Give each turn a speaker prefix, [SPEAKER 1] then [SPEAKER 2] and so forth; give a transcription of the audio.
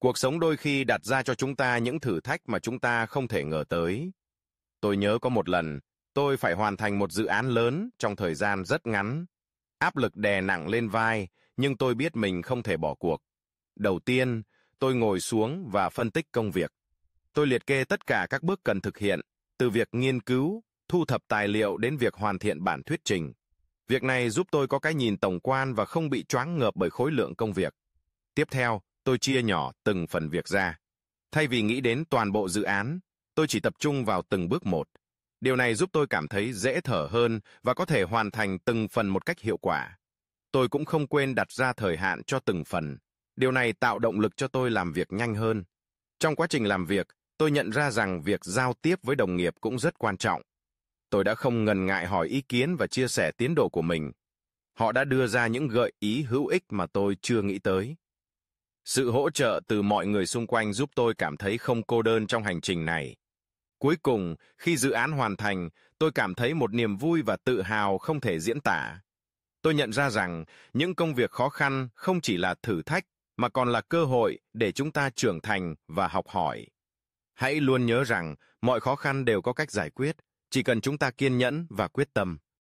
[SPEAKER 1] Cuộc sống đôi khi đặt ra cho chúng ta những thử thách mà chúng ta không thể ngờ tới. Tôi nhớ có một lần, tôi phải hoàn thành một dự án lớn trong thời gian rất ngắn. Áp lực đè nặng lên vai, nhưng tôi biết mình không thể bỏ cuộc. Đầu tiên, tôi ngồi xuống và phân tích công việc. Tôi liệt kê tất cả các bước cần thực hiện, từ việc nghiên cứu, thu thập tài liệu đến việc hoàn thiện bản thuyết trình. Việc này giúp tôi có cái nhìn tổng quan và không bị choáng ngợp bởi khối lượng công việc. Tiếp theo, tôi chia nhỏ từng phần việc ra. Thay vì nghĩ đến toàn bộ dự án, tôi chỉ tập trung vào từng bước một. Điều này giúp tôi cảm thấy dễ thở hơn và có thể hoàn thành từng phần một cách hiệu quả. Tôi cũng không quên đặt ra thời hạn cho từng phần. Điều này tạo động lực cho tôi làm việc nhanh hơn. Trong quá trình làm việc, tôi nhận ra rằng việc giao tiếp với đồng nghiệp cũng rất quan trọng. Tôi đã không ngần ngại hỏi ý kiến và chia sẻ tiến độ của mình. Họ đã đưa ra những gợi ý hữu ích mà tôi chưa nghĩ tới. Sự hỗ trợ từ mọi người xung quanh giúp tôi cảm thấy không cô đơn trong hành trình này. Cuối cùng, khi dự án hoàn thành, tôi cảm thấy một niềm vui và tự hào không thể diễn tả. Tôi nhận ra rằng những công việc khó khăn không chỉ là thử thách mà còn là cơ hội để chúng ta trưởng thành và học hỏi. Hãy luôn nhớ rằng mọi khó khăn đều có cách giải quyết, chỉ cần chúng ta kiên nhẫn và quyết tâm.